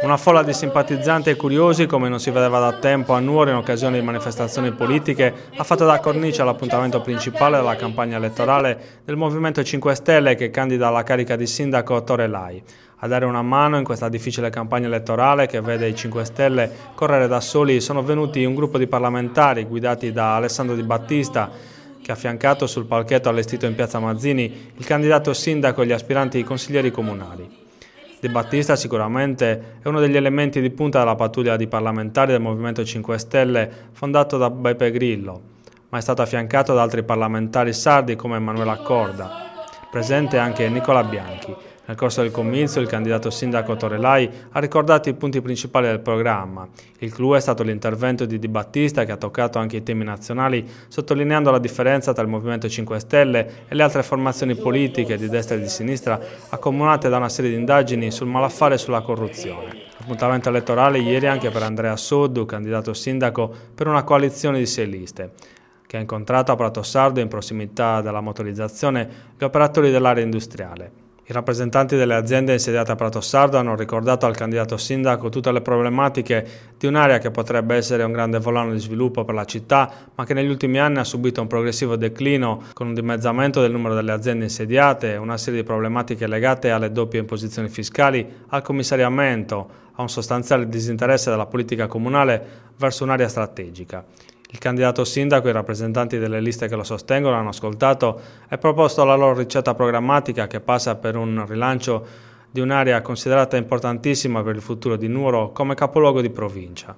Una folla di simpatizzanti e curiosi, come non si vedeva da tempo a Nuoro in occasione di manifestazioni politiche, ha fatto da cornice all'appuntamento principale della campagna elettorale del Movimento 5 Stelle che candida la carica di sindaco Torelai. A dare una mano in questa difficile campagna elettorale che vede i 5 Stelle correre da soli sono venuti un gruppo di parlamentari guidati da Alessandro Di Battista, che ha affiancato sul palchetto allestito in piazza Mazzini il candidato sindaco e gli aspiranti consiglieri comunali. Di Battista sicuramente è uno degli elementi di punta della pattuglia di parlamentari del Movimento 5 Stelle fondato da Beppe Grillo, ma è stato affiancato da altri parlamentari sardi come Emanuela Corda, Presente anche Nicola Bianchi. Nel corso del comizio il candidato sindaco Torelai ha ricordato i punti principali del programma. Il clou è stato l'intervento di Di Battista che ha toccato anche i temi nazionali, sottolineando la differenza tra il Movimento 5 Stelle e le altre formazioni politiche di destra e di sinistra accomunate da una serie di indagini sul malaffare e sulla corruzione. Appuntamento elettorale ieri anche per Andrea Soddu, candidato sindaco per una coalizione di sei liste che ha incontrato a Prato Sardo in prossimità della motorizzazione gli operatori dell'area industriale. I rappresentanti delle aziende insediate a Prato Sardo hanno ricordato al candidato sindaco tutte le problematiche di un'area che potrebbe essere un grande volano di sviluppo per la città, ma che negli ultimi anni ha subito un progressivo declino con un dimezzamento del numero delle aziende insediate, una serie di problematiche legate alle doppie imposizioni fiscali, al commissariamento, a un sostanziale disinteresse della politica comunale verso un'area strategica. Il candidato sindaco e i rappresentanti delle liste che lo sostengono hanno ascoltato e proposto la loro ricetta programmatica che passa per un rilancio di un'area considerata importantissima per il futuro di Nuoro come capoluogo di provincia.